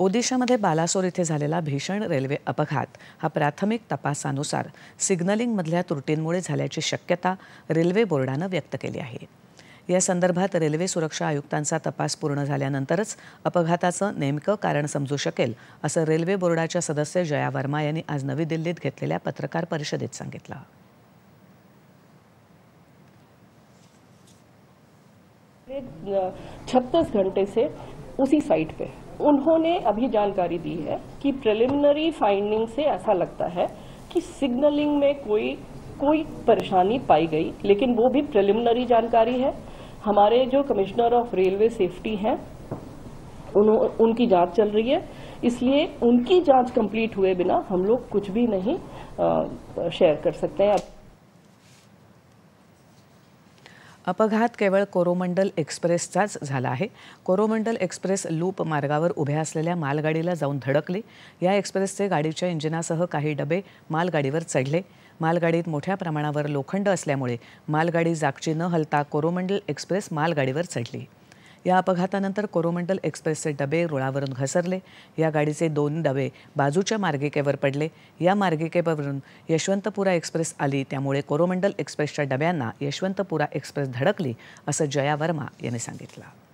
ओदिशामध्ये बालासोर इथे झालेला भीषण रेल्वे अपघात हा प्राथमिक तपासानुसार सिग्नलिंगमधल्या त्रुटींमुळे झाल्याची शक्यता रेल्वे बोर्डानं व्यक्त केली आहे या संदर्भात रेल्वे सुरक्षा आयुक्तांचा तपास पूर्ण झाल्यानंतरच अपघाताचं नेमकं कारण समजू शकेल असं रेल्वे बोर्डाच्या सदस्य जया वर्मा यांनी आज नवी दिल्लीत घेतलेल्या पत्रकार परिषदेत सांगितलं छत्तीस घंटे से उसी साइट पे उन्होंने अभी जानकारी दी है कि प्रिलिमिनरी फाइंडिंग से ऐसा लगता है कि सिग्नलिंग में कोई कोई परेशानी पाई गई लेकिन वो भी प्रिलिमिनरी जानकारी है हमारे जो कमिश्नर ऑफ रेलवे सेफ्टी हैं उन, उनकी जांच चल रही है इसलिए उनकी जांच कंप्लीट हुए बिना हम लोग कुछ भी नहीं शेयर कर सकते हैं अपघात केवळ कोरोमंडल एक्सप्रेसचाच झाला आहे कोरोमंडल एक्सप्रेस लूप मार्गावर उभ्या असलेल्या मालगाडीला जाऊन धडकले या एक्सप्रेसचे गाडीच्या इंजिनासह काही डबे मालगाडीवर चढले मालगाडीत मोठ्या प्रमाणावर लोखंड असल्यामुळे मालगाडी जागची न हलता कोरोमंडल एक्सप्रेस मालगाडीवर चढली या अपघातानंतर कोरोमंडल एक्सप्रेसचे डबे रुळावरून घसरले या गाडीचे दोन डबे बाजूच्या मार्गिकेवर पडले या मार्गिकेवरून यशवंतपुरा एक्सप्रेस आली त्यामुळे कोरोमंडल एक्सप्रेसच्या डब्यांना यशवंतपुरा एक्सप्रेस धडकली असं जया वर्मा यांनी सांगितलं